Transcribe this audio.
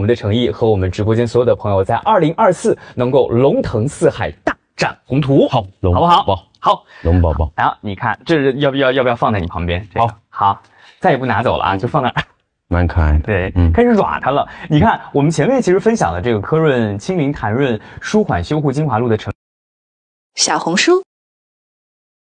我们的诚意和我们直播间所有的朋友，在二零二四能够龙腾四海，大展宏图。好，好不好？好，好，龙宝宝。后你看，这是要不要？要不要放在你旁边？这好好，再也不拿走了啊，就放儿。蛮可爱。的，对，嗯，开始软它了。你看，我们前面其实分享了这个科润清灵弹润舒缓修护精华露的成。小红书。